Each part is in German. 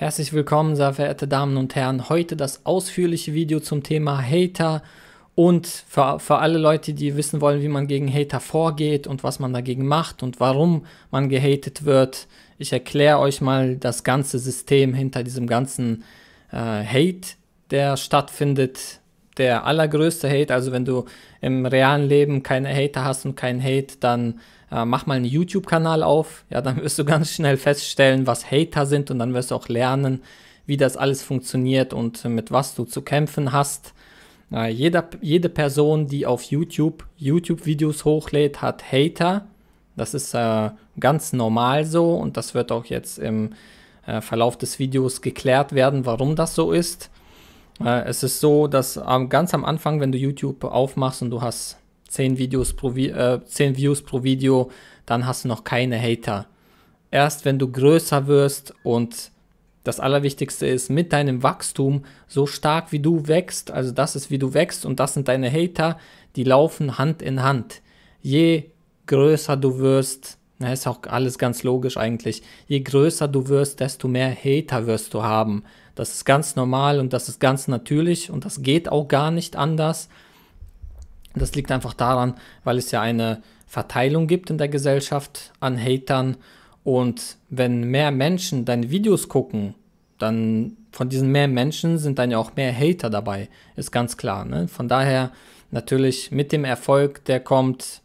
Herzlich willkommen, sehr verehrte Damen und Herren. Heute das ausführliche Video zum Thema Hater und für, für, alle Leute, die wissen wollen, wie man gegen Hater vorgeht und was man dagegen macht und warum man gehatet wird. Ich erkläre euch mal das ganze System hinter diesem ganzen äh, Hate, der stattfindet. Der allergrößte Hate, also wenn du im realen Leben keine Hater hast und keinen Hate, dann äh, mach mal einen YouTube-Kanal auf, ja, dann wirst du ganz schnell feststellen, was Hater sind und dann wirst du auch lernen, wie das alles funktioniert und mit was du zu kämpfen hast. Äh, jeder, jede Person, die auf YouTube YouTube-Videos hochlädt, hat Hater. Das ist äh, ganz normal so und das wird auch jetzt im äh, Verlauf des Videos geklärt werden, warum das so ist. Äh, es ist so, dass ganz am Anfang, wenn du YouTube aufmachst und du hast 10 Videos pro, Vi äh, 10 Views pro Video, dann hast du noch keine Hater. Erst wenn du größer wirst und das Allerwichtigste ist, mit deinem Wachstum, so stark wie du wächst, also das ist wie du wächst und das sind deine Hater, die laufen Hand in Hand. Je größer du wirst, na, ist auch alles ganz logisch eigentlich, je größer du wirst, desto mehr Hater wirst du haben. Das ist ganz normal und das ist ganz natürlich und das geht auch gar nicht anders. Das liegt einfach daran, weil es ja eine Verteilung gibt in der Gesellschaft an Hatern. Und wenn mehr Menschen deine Videos gucken, dann von diesen mehr Menschen sind dann ja auch mehr Hater dabei, ist ganz klar. Ne? Von daher natürlich mit dem Erfolg, der kommt,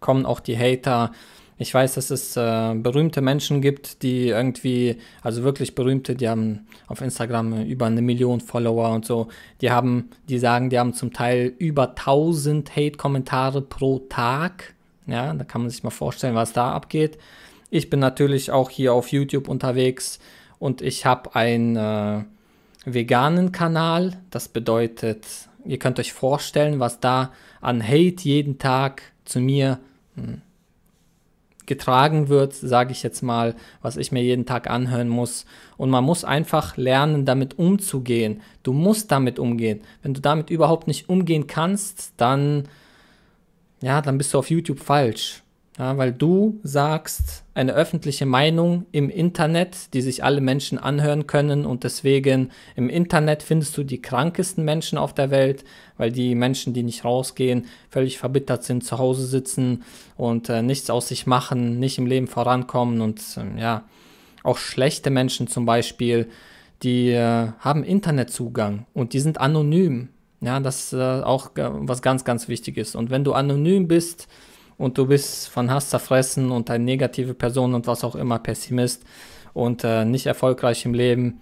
kommen auch die Hater, ich weiß, dass es äh, berühmte Menschen gibt, die irgendwie, also wirklich berühmte, die haben auf Instagram über eine Million Follower und so. Die haben, die sagen, die haben zum Teil über 1000 Hate-Kommentare pro Tag. Ja, da kann man sich mal vorstellen, was da abgeht. Ich bin natürlich auch hier auf YouTube unterwegs und ich habe einen äh, veganen Kanal. Das bedeutet, ihr könnt euch vorstellen, was da an Hate jeden Tag zu mir mh, hm, getragen wird, sage ich jetzt mal, was ich mir jeden Tag anhören muss. Und man muss einfach lernen, damit umzugehen. Du musst damit umgehen. Wenn du damit überhaupt nicht umgehen kannst, dann, ja, dann bist du auf YouTube falsch. Ja, weil du sagst eine öffentliche Meinung im Internet, die sich alle Menschen anhören können und deswegen im Internet findest du die krankesten Menschen auf der Welt, weil die Menschen, die nicht rausgehen, völlig verbittert sind, zu Hause sitzen und äh, nichts aus sich machen, nicht im Leben vorankommen und äh, ja, auch schlechte Menschen zum Beispiel, die äh, haben Internetzugang und die sind anonym. Ja, das ist äh, auch äh, was ganz, ganz wichtig ist. Und wenn du anonym bist, und du bist von Hass zerfressen und eine negative Person und was auch immer, Pessimist und äh, nicht erfolgreich im Leben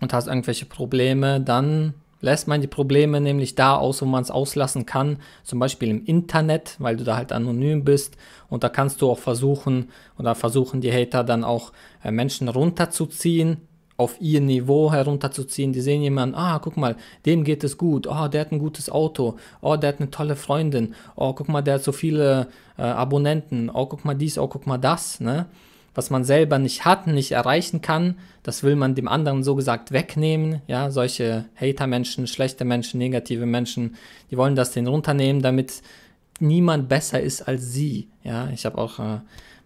und hast irgendwelche Probleme, dann lässt man die Probleme nämlich da aus, wo man es auslassen kann, zum Beispiel im Internet, weil du da halt anonym bist und da kannst du auch versuchen, oder versuchen die Hater dann auch äh, Menschen runterzuziehen, auf ihr Niveau herunterzuziehen. Die sehen jemanden, ah, guck mal, dem geht es gut, oh, der hat ein gutes Auto, oh, der hat eine tolle Freundin, oh, guck mal, der hat so viele äh, Abonnenten, oh, guck mal dies, oh, guck mal das, ne? Was man selber nicht hat, nicht erreichen kann, das will man dem anderen so gesagt wegnehmen. Ja, solche Hater-Menschen, schlechte Menschen, negative Menschen, die wollen das den runternehmen, damit niemand besser ist als sie. Ja, ich habe auch äh,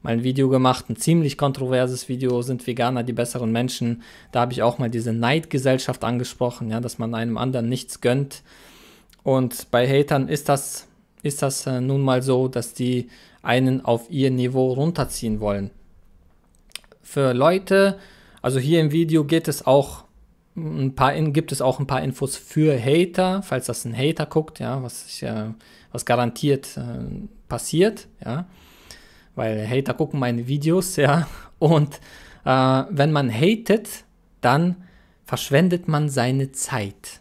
mal ein Video gemacht, ein ziemlich kontroverses Video, sind Veganer die besseren Menschen? Da habe ich auch mal diese Neidgesellschaft angesprochen, ja, dass man einem anderen nichts gönnt. Und bei Hatern ist das, ist das äh, nun mal so, dass die einen auf ihr Niveau runterziehen wollen. Für Leute, also hier im Video geht es auch ein paar, gibt es auch ein paar Infos für Hater, falls das ein Hater guckt, ja, was, ich, äh, was garantiert äh, passiert, ja weil Hater gucken meine Videos, ja. Und äh, wenn man hatet, dann verschwendet man seine Zeit.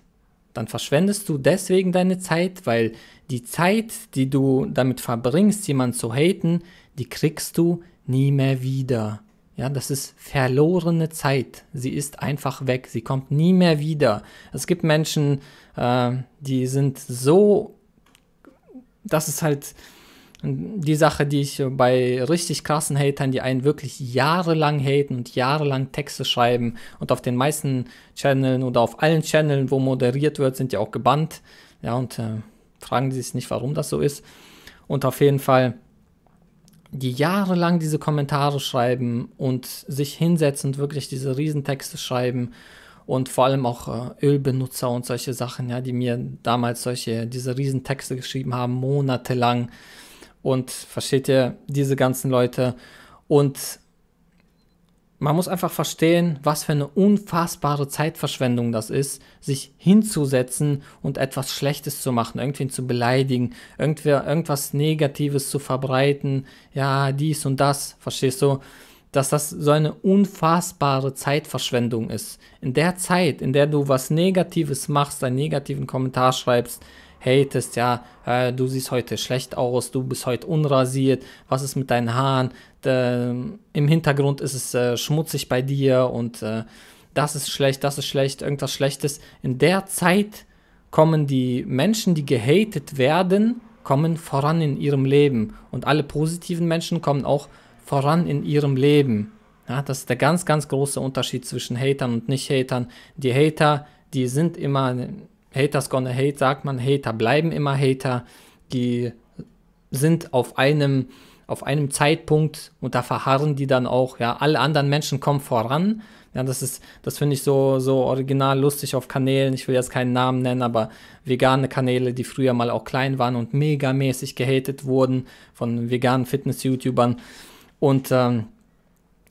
Dann verschwendest du deswegen deine Zeit, weil die Zeit, die du damit verbringst, jemanden zu haten, die kriegst du nie mehr wieder. Ja, das ist verlorene Zeit. Sie ist einfach weg. Sie kommt nie mehr wieder. Es gibt Menschen, äh, die sind so, das ist halt, die Sache, die ich bei richtig krassen Hatern, die einen wirklich jahrelang haten und jahrelang Texte schreiben und auf den meisten Channeln oder auf allen Channeln, wo moderiert wird, sind ja auch gebannt. Ja, und äh, fragen Sie sich nicht, warum das so ist. Und auf jeden Fall, die jahrelang diese Kommentare schreiben und sich hinsetzen und wirklich diese Riesentexte schreiben und vor allem auch äh, Ölbenutzer und solche Sachen, ja, die mir damals solche, diese Riesentexte geschrieben haben, monatelang und versteht ihr diese ganzen Leute und man muss einfach verstehen, was für eine unfassbare Zeitverschwendung das ist, sich hinzusetzen und etwas Schlechtes zu machen, irgendwen zu beleidigen, irgendwer, irgendwas Negatives zu verbreiten, ja, dies und das, verstehst du? Dass das so eine unfassbare Zeitverschwendung ist. In der Zeit, in der du was Negatives machst, einen negativen Kommentar schreibst, hatest, ja, äh, du siehst heute schlecht aus, du bist heute unrasiert, was ist mit deinen Haaren, äh, im Hintergrund ist es äh, schmutzig bei dir und äh, das ist schlecht, das ist schlecht, irgendwas Schlechtes. In der Zeit kommen die Menschen, die gehatet werden, kommen voran in ihrem Leben und alle positiven Menschen kommen auch voran in ihrem Leben. Ja, das ist der ganz, ganz große Unterschied zwischen Hatern und Nicht-Hatern. Die Hater, die sind immer Haters gonna hate, sagt man, Hater bleiben immer Hater, die sind auf einem, auf einem Zeitpunkt und da verharren die dann auch, ja, alle anderen Menschen kommen voran. Ja, das ist, das finde ich so, so original lustig auf Kanälen. Ich will jetzt keinen Namen nennen, aber vegane Kanäle, die früher mal auch klein waren und megamäßig gehatet wurden von veganen Fitness-YouTubern. Und ähm,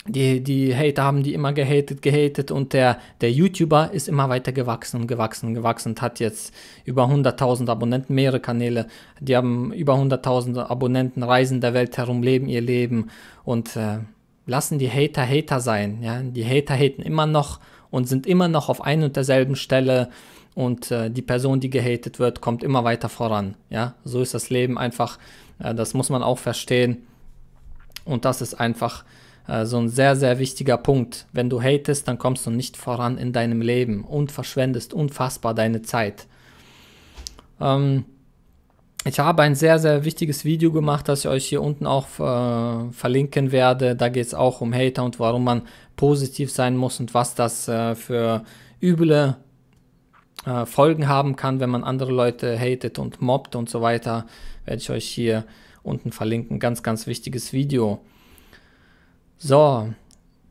die, die Hater haben die immer gehatet, gehatet und der, der YouTuber ist immer weiter gewachsen und gewachsen und gewachsen und hat jetzt über 100.000 Abonnenten, mehrere Kanäle, die haben über 100.000 Abonnenten, reisen der Welt herum, leben ihr Leben und äh, lassen die Hater Hater sein. Ja? Die Hater haten immer noch und sind immer noch auf ein und derselben Stelle und äh, die Person, die gehatet wird, kommt immer weiter voran. Ja? So ist das Leben einfach, äh, das muss man auch verstehen und das ist einfach äh, so ein sehr, sehr wichtiger Punkt. Wenn du hatest, dann kommst du nicht voran in deinem Leben und verschwendest unfassbar deine Zeit. Ähm, ich habe ein sehr, sehr wichtiges Video gemacht, das ich euch hier unten auch äh, verlinken werde. Da geht es auch um Hater und warum man positiv sein muss und was das äh, für üble äh, Folgen haben kann, wenn man andere Leute hatet und mobbt und so weiter. Werde ich euch hier unten verlinken. Ganz, ganz wichtiges Video. So,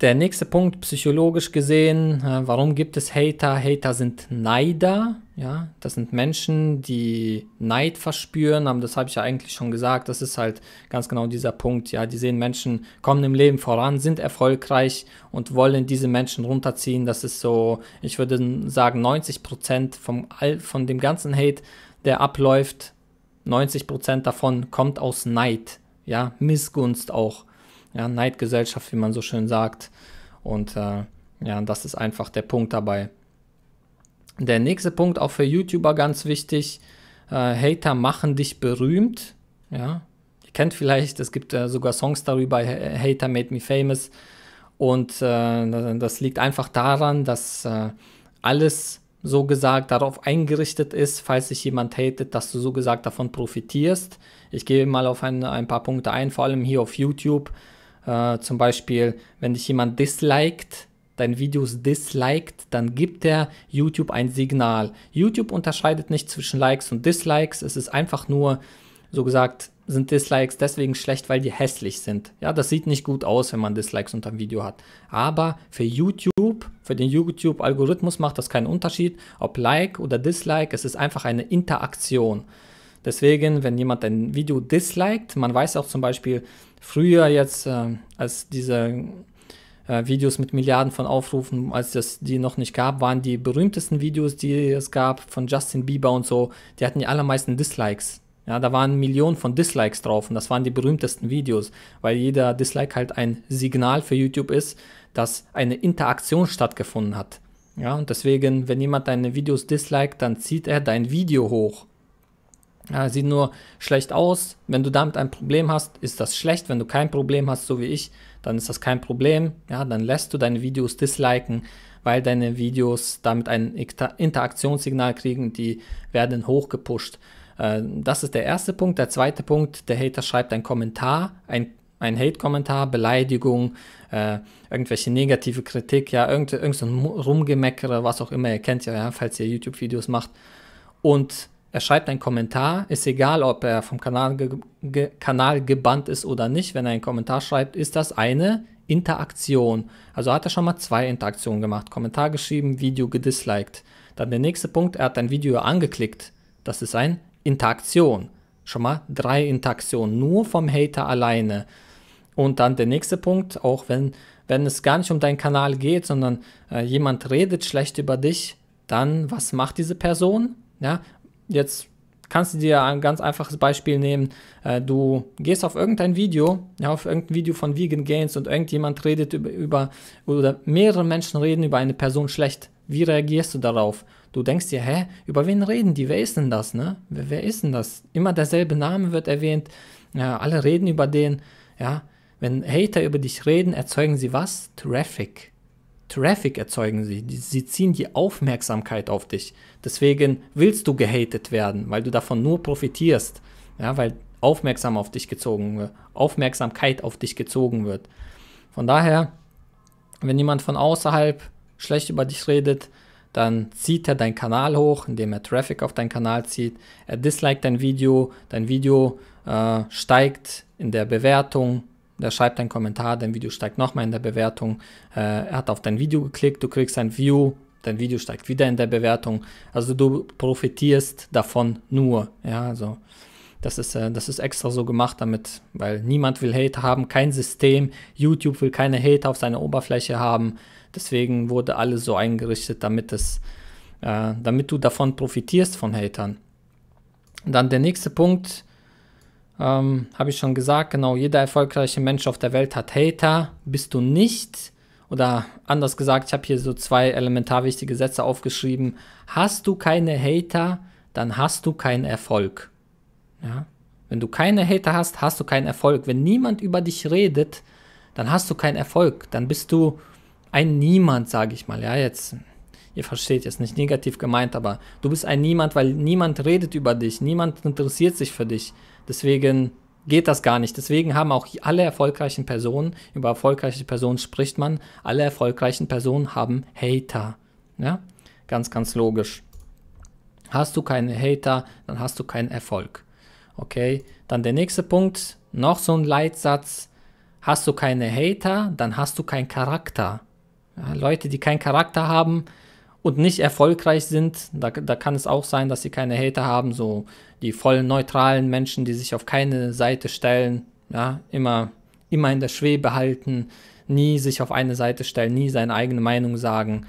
der nächste Punkt, psychologisch gesehen, äh, warum gibt es Hater? Hater sind Neider, ja, das sind Menschen, die Neid verspüren, aber das habe ich ja eigentlich schon gesagt, das ist halt ganz genau dieser Punkt, ja, die sehen Menschen kommen im Leben voran, sind erfolgreich und wollen diese Menschen runterziehen, das ist so, ich würde sagen, 90% vom, von dem ganzen Hate, der abläuft, 90% davon kommt aus Neid, ja, Missgunst auch ja, Neidgesellschaft, wie man so schön sagt. Und äh, ja, das ist einfach der Punkt dabei. Der nächste Punkt, auch für YouTuber ganz wichtig, äh, Hater machen dich berühmt. Ja, ihr kennt vielleicht, es gibt äh, sogar Songs darüber, Hater made me famous. Und äh, das liegt einfach daran, dass äh, alles so gesagt darauf eingerichtet ist, falls sich jemand hatet, dass du so gesagt davon profitierst. Ich gehe mal auf ein, ein paar Punkte ein, vor allem hier auf YouTube. Äh, zum Beispiel, wenn dich jemand disliked, dein Videos disliked, dann gibt der YouTube ein Signal. YouTube unterscheidet nicht zwischen Likes und Dislikes. Es ist einfach nur, so gesagt, sind Dislikes deswegen schlecht, weil die hässlich sind. Ja, das sieht nicht gut aus, wenn man Dislikes unter dem Video hat. Aber für YouTube, für den YouTube-Algorithmus macht das keinen Unterschied, ob Like oder Dislike. Es ist einfach eine Interaktion. Deswegen, wenn jemand ein Video disliked, man weiß auch zum Beispiel früher jetzt, äh, als diese äh, Videos mit Milliarden von Aufrufen, als es die noch nicht gab, waren die berühmtesten Videos, die es gab von Justin Bieber und so, die hatten die allermeisten Dislikes. Ja, da waren Millionen von Dislikes drauf und das waren die berühmtesten Videos, weil jeder Dislike halt ein Signal für YouTube ist, dass eine Interaktion stattgefunden hat. Ja, und deswegen, wenn jemand deine Videos disliked, dann zieht er dein Video hoch äh, sieht nur schlecht aus. Wenn du damit ein Problem hast, ist das schlecht. Wenn du kein Problem hast, so wie ich, dann ist das kein Problem. Ja, dann lässt du deine Videos disliken, weil deine Videos damit ein Interaktionssignal kriegen, die werden hochgepusht. Äh, das ist der erste Punkt. Der zweite Punkt, der Hater schreibt einen Kommentar, ein ein Hate-Kommentar, Beleidigung, äh, irgendwelche negative Kritik, ja, irgend, irgend Rumgemeckere, was auch immer, ihr kennt ja, ja falls ihr YouTube-Videos macht. Und er schreibt einen Kommentar, ist egal, ob er vom Kanal, ge ge Kanal gebannt ist oder nicht. Wenn er einen Kommentar schreibt, ist das eine Interaktion. Also hat er schon mal zwei Interaktionen gemacht. Kommentar geschrieben, Video gedisliked. Dann der nächste Punkt, er hat ein Video angeklickt. Das ist eine Interaktion. Schon mal drei Interaktionen, nur vom Hater alleine. Und dann der nächste Punkt, auch wenn, wenn es gar nicht um deinen Kanal geht, sondern äh, jemand redet schlecht über dich, dann was macht diese Person? Ja, jetzt kannst du dir ein ganz einfaches Beispiel nehmen. Äh, du gehst auf irgendein Video, auf irgendein Video von Vegan Gains und irgendjemand redet über, über oder mehrere Menschen reden über eine Person schlecht. Wie reagierst du darauf? Du denkst dir, hä, über wen reden die? Wer ist denn das, ne? Wer, wer ist denn das? Immer derselbe Name wird erwähnt, ja, alle reden über den, ja. Wenn Hater über dich reden, erzeugen sie was? Traffic. Traffic erzeugen sie, sie ziehen die Aufmerksamkeit auf dich. Deswegen willst du gehatet werden, weil du davon nur profitierst, ja, weil aufmerksam auf dich gezogen wird, Aufmerksamkeit auf dich gezogen wird. Von daher, wenn jemand von außerhalb schlecht über dich redet, dann zieht er deinen Kanal hoch, indem er Traffic auf deinen Kanal zieht. Er disliked dein Video, dein Video äh, steigt in der Bewertung, der schreibt einen Kommentar, dein Video steigt nochmal in der Bewertung. Äh, er hat auf dein Video geklickt, du kriegst ein View, dein Video steigt wieder in der Bewertung. Also du profitierst davon nur. Ja, also das ist, äh, das ist extra so gemacht damit, weil niemand will Hater haben, kein System. YouTube will keine Hater auf seiner Oberfläche haben. Deswegen wurde alles so eingerichtet, damit, es, äh, damit du davon profitierst von Hatern. Dann der nächste Punkt ähm, Habe ich schon gesagt, genau, jeder erfolgreiche Mensch auf der Welt hat Hater. Bist du nicht? Oder anders gesagt, ich habe hier so zwei elementar wichtige Sätze aufgeschrieben. Hast du keine Hater, dann hast du keinen Erfolg. Ja? Wenn du keine Hater hast, hast du keinen Erfolg. Wenn niemand über dich redet, dann hast du keinen Erfolg. Dann bist du ein Niemand, sage ich mal. Ja, jetzt ihr versteht jetzt nicht negativ gemeint, aber du bist ein Niemand, weil niemand redet über dich, niemand interessiert sich für dich. Deswegen geht das gar nicht. Deswegen haben auch alle erfolgreichen Personen, über erfolgreiche Personen spricht man, alle erfolgreichen Personen haben Hater. Ja? Ganz, ganz logisch. Hast du keine Hater, dann hast du keinen Erfolg. Okay, dann der nächste Punkt, noch so ein Leitsatz. Hast du keine Hater, dann hast du keinen Charakter. Ja, Leute, die keinen Charakter haben, und nicht erfolgreich sind, da, da kann es auch sein, dass sie keine Hater haben, so die vollen neutralen Menschen, die sich auf keine Seite stellen, ja, immer, immer in der Schwebe halten, nie sich auf eine Seite stellen, nie seine eigene Meinung sagen.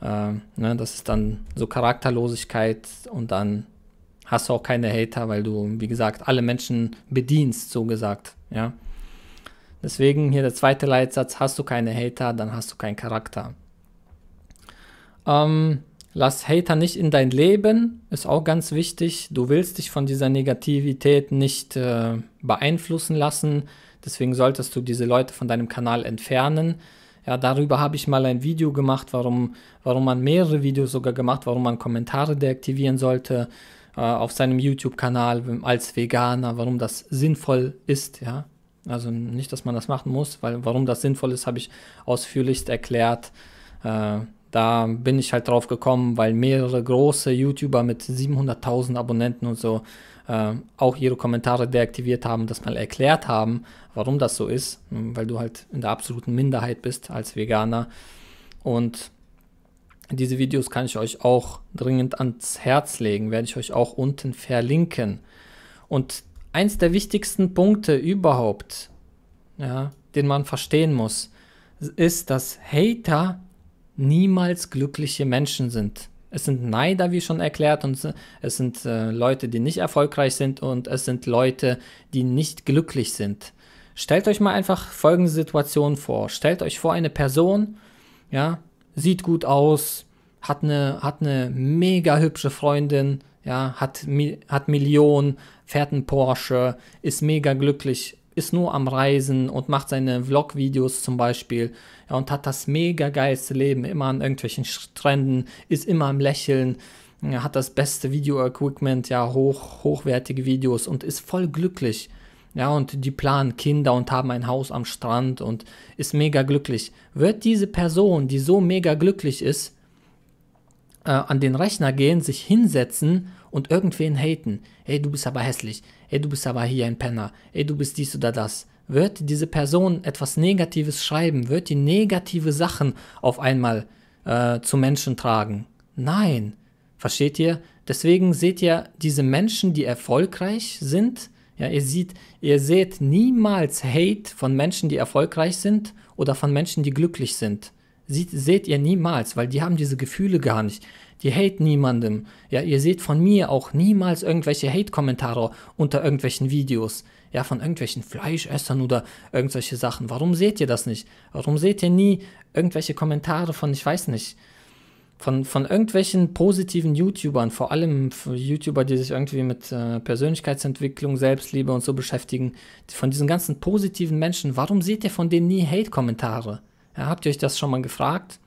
Äh, ne, das ist dann so Charakterlosigkeit und dann hast du auch keine Hater, weil du, wie gesagt, alle Menschen bedienst, so gesagt, ja. Deswegen hier der zweite Leitsatz, hast du keine Hater, dann hast du keinen Charakter. Ähm, lass Hater nicht in dein Leben, ist auch ganz wichtig. Du willst dich von dieser Negativität nicht äh, beeinflussen lassen. Deswegen solltest du diese Leute von deinem Kanal entfernen. Ja, darüber habe ich mal ein Video gemacht, warum, warum man mehrere Videos sogar gemacht, warum man Kommentare deaktivieren sollte äh, auf seinem YouTube-Kanal als Veganer, warum das sinnvoll ist, ja. Also nicht, dass man das machen muss, weil warum das sinnvoll ist, habe ich ausführlichst erklärt. Äh, da bin ich halt drauf gekommen, weil mehrere große YouTuber mit 700.000 Abonnenten und so äh, auch ihre Kommentare deaktiviert haben, das mal erklärt haben, warum das so ist, hm, weil du halt in der absoluten Minderheit bist als Veganer. Und diese Videos kann ich euch auch dringend ans Herz legen, werde ich euch auch unten verlinken. Und eins der wichtigsten Punkte überhaupt, ja, den man verstehen muss, ist, dass Hater niemals glückliche Menschen sind. Es sind Neider, wie schon erklärt, und es sind äh, Leute, die nicht erfolgreich sind und es sind Leute, die nicht glücklich sind. Stellt euch mal einfach folgende Situation vor. Stellt euch vor, eine Person, ja, sieht gut aus, hat eine, hat eine mega hübsche Freundin, ja, hat, hat Millionen, fährt einen Porsche, ist mega glücklich ist nur am Reisen und macht seine Vlog-Videos zum Beispiel ja, und hat das mega geilste Leben, immer an irgendwelchen Stränden, ist immer am Lächeln, ja, hat das beste Video-Equipment, ja, hoch, hochwertige Videos und ist voll glücklich. Ja, und die planen Kinder und haben ein Haus am Strand und ist mega glücklich. Wird diese Person, die so mega glücklich ist, äh, an den Rechner gehen, sich hinsetzen und irgendwen haten. Ey, du bist aber hässlich. Ey, du bist aber hier ein Penner. Ey, du bist dies oder das. Wird diese Person etwas Negatives schreiben? Wird die negative Sachen auf einmal äh, zu Menschen tragen? Nein. Versteht ihr? Deswegen seht ihr diese Menschen, die erfolgreich sind. Ja, ihr, seht, ihr seht niemals Hate von Menschen, die erfolgreich sind oder von Menschen, die glücklich sind sieht, seht ihr niemals, weil die haben diese Gefühle gar nicht. Die hate niemandem. Ja, ihr seht von mir auch niemals irgendwelche Hate-Kommentare unter irgendwelchen Videos. Ja, von irgendwelchen Fleischessern oder irgendwelche Sachen. Warum seht ihr das nicht? Warum seht ihr nie irgendwelche Kommentare von, ich weiß nicht, von, von irgendwelchen positiven YouTubern, vor allem YouTuber, die sich irgendwie mit äh, Persönlichkeitsentwicklung, Selbstliebe und so beschäftigen, von diesen ganzen positiven Menschen, warum seht ihr von denen nie Hate-Kommentare? Ja, habt ihr euch das schon mal gefragt?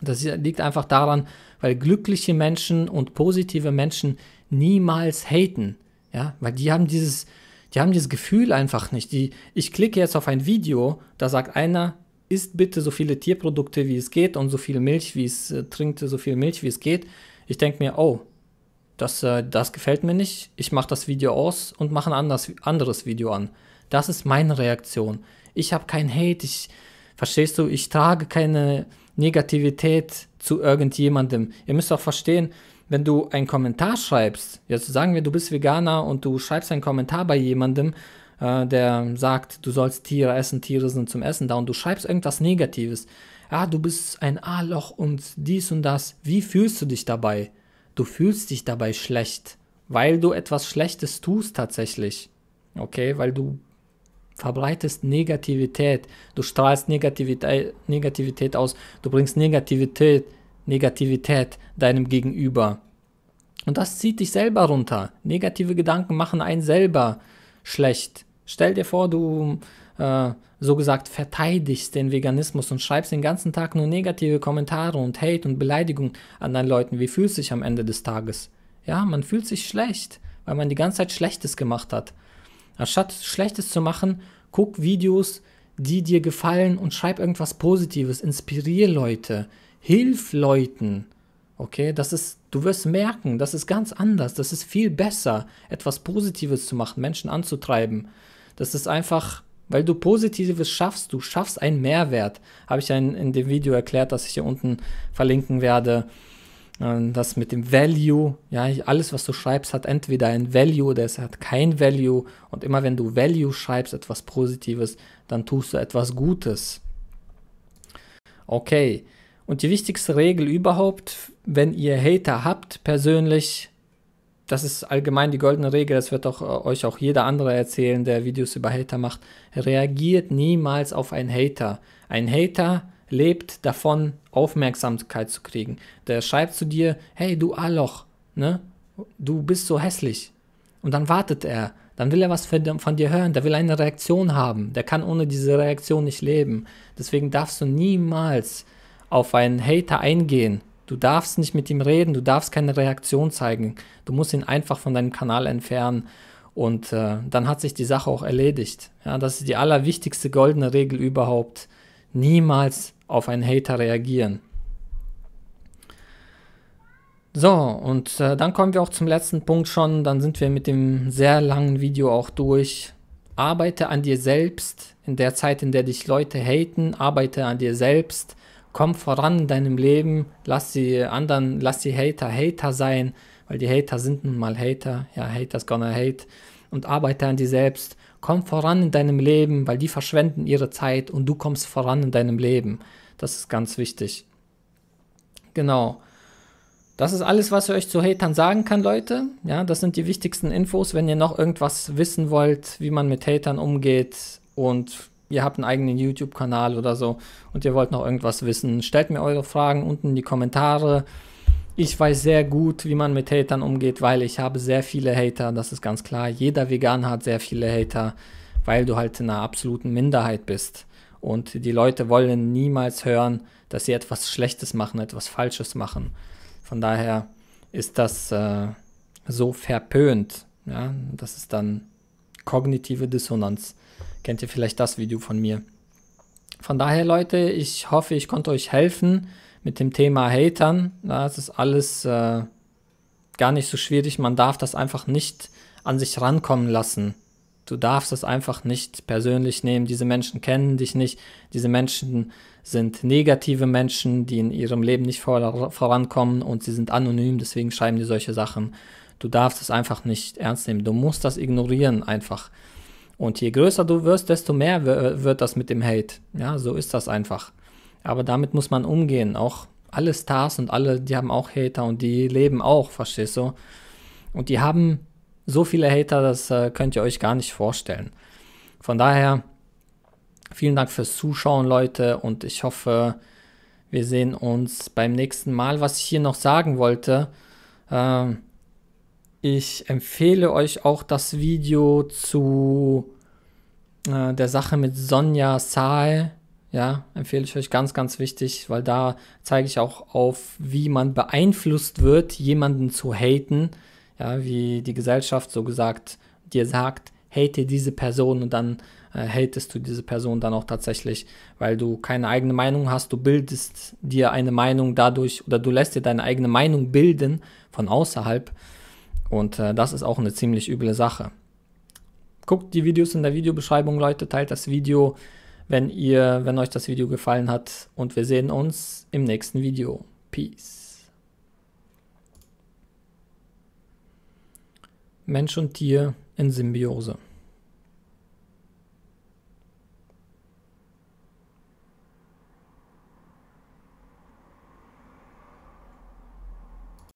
Das liegt einfach daran, weil glückliche Menschen und positive Menschen niemals haten. Ja, weil die haben dieses, die haben dieses Gefühl einfach nicht. Die, ich klicke jetzt auf ein Video, da sagt einer, isst bitte so viele Tierprodukte wie es geht und so viel Milch wie es äh, trinkt, so viel Milch wie es geht. Ich denke mir, oh, das, äh, das gefällt mir nicht. Ich mache das Video aus und mache ein anders, anderes Video an. Das ist meine Reaktion. Ich habe kein Hate. Ich, Verstehst du? Ich trage keine Negativität zu irgendjemandem. Ihr müsst auch verstehen, wenn du einen Kommentar schreibst, jetzt sagen wir, du bist Veganer und du schreibst einen Kommentar bei jemandem, äh, der sagt, du sollst Tiere essen, Tiere sind zum Essen da und du schreibst irgendwas Negatives. Ja, ah, du bist ein A-Loch und dies und das. Wie fühlst du dich dabei? Du fühlst dich dabei schlecht, weil du etwas Schlechtes tust tatsächlich. Okay, weil du verbreitest Negativität, du strahlst Negativität, äh, Negativität aus, du bringst Negativität, Negativität deinem Gegenüber. Und das zieht dich selber runter. Negative Gedanken machen einen selber schlecht. Stell dir vor, du äh, so gesagt verteidigst den Veganismus und schreibst den ganzen Tag nur negative Kommentare und Hate und Beleidigung an deinen Leuten. Wie fühlst du dich am Ende des Tages? Ja, man fühlt sich schlecht, weil man die ganze Zeit Schlechtes gemacht hat. Anstatt Schlechtes zu machen, guck Videos, die dir gefallen und schreib irgendwas Positives. Inspirier Leute, hilf Leuten. Okay, das ist, du wirst merken, das ist ganz anders. Das ist viel besser, etwas Positives zu machen, Menschen anzutreiben. Das ist einfach, weil du Positives schaffst, du schaffst einen Mehrwert. Habe ich ja in, in dem Video erklärt, das ich hier unten verlinken werde. Das mit dem Value, ja, alles, was du schreibst, hat entweder ein Value oder es hat kein Value. Und immer wenn du Value schreibst, etwas Positives, dann tust du etwas Gutes. Okay. Und die wichtigste Regel überhaupt, wenn ihr Hater habt persönlich, das ist allgemein die goldene Regel, das wird auch, äh, euch auch jeder andere erzählen, der Videos über Hater macht, reagiert niemals auf einen Hater. Ein Hater lebt davon, Aufmerksamkeit zu kriegen. Der schreibt zu dir, hey du Aloch, ne? Du bist so hässlich. Und dann wartet er. Dann will er was von dir hören, der will eine Reaktion haben. Der kann ohne diese Reaktion nicht leben. Deswegen darfst du niemals auf einen Hater eingehen. Du darfst nicht mit ihm reden, du darfst keine Reaktion zeigen. Du musst ihn einfach von deinem Kanal entfernen. Und äh, dann hat sich die Sache auch erledigt. Ja, das ist die allerwichtigste goldene Regel überhaupt. Niemals auf einen Hater reagieren. So, und äh, dann kommen wir auch zum letzten Punkt schon. Dann sind wir mit dem sehr langen Video auch durch. Arbeite an dir selbst in der Zeit, in der dich Leute haten. Arbeite an dir selbst. Komm voran in deinem Leben. Lass die anderen, lass die Hater Hater sein, weil die Hater sind nun mal Hater. Ja, Haters gonna hate und arbeite an dir selbst. Komm voran in deinem Leben, weil die verschwenden ihre Zeit und du kommst voran in deinem Leben. Das ist ganz wichtig. Genau. Das ist alles, was ich euch zu Hatern sagen kann, Leute. Ja, das sind die wichtigsten Infos. Wenn ihr noch irgendwas wissen wollt, wie man mit Hatern umgeht und ihr habt einen eigenen YouTube-Kanal oder so und ihr wollt noch irgendwas wissen, stellt mir eure Fragen unten in die Kommentare ich weiß sehr gut, wie man mit Hatern umgeht, weil ich habe sehr viele Hater, das ist ganz klar. Jeder Veganer hat sehr viele Hater, weil du halt in einer absoluten Minderheit bist. Und die Leute wollen niemals hören, dass sie etwas Schlechtes machen, etwas Falsches machen. Von daher ist das äh, so verpönt. Ja? Das ist dann kognitive Dissonanz. Kennt ihr vielleicht das Video von mir? Von daher, Leute, ich hoffe, ich konnte euch helfen mit dem Thema Hatern, das ist alles äh, gar nicht so schwierig. Man darf das einfach nicht an sich rankommen lassen. Du darfst es einfach nicht persönlich nehmen. Diese Menschen kennen dich nicht. Diese Menschen sind negative Menschen, die in ihrem Leben nicht vor vorankommen und sie sind anonym, deswegen schreiben die solche Sachen. Du darfst es einfach nicht ernst nehmen. Du musst das ignorieren einfach. Und je größer du wirst, desto mehr wird das mit dem Hate. Ja, so ist das einfach. Aber damit muss man umgehen. Auch alle Stars und alle, die haben auch Hater und die leben auch, verstehst du? Und die haben so viele Hater, das äh, könnt ihr euch gar nicht vorstellen. Von daher, vielen Dank fürs Zuschauen, Leute, und ich hoffe, wir sehen uns beim nächsten Mal. Was ich hier noch sagen wollte, äh, ich empfehle euch auch das Video zu äh, der Sache mit Sonja Saal ja, empfehle ich euch ganz, ganz wichtig, weil da zeige ich auch auf, wie man beeinflusst wird, jemanden zu haten. Ja, wie die Gesellschaft so gesagt dir sagt, hate diese Person und dann äh, hatest du diese Person dann auch tatsächlich, weil du keine eigene Meinung hast, du bildest dir eine Meinung dadurch oder du lässt dir deine eigene Meinung bilden von außerhalb und äh, das ist auch eine ziemlich üble Sache. Guckt die Videos in der Videobeschreibung, Leute, teilt das Video, wenn ihr, wenn euch das Video gefallen hat und wir sehen uns im nächsten Video. Peace. Mensch und Tier in Symbiose.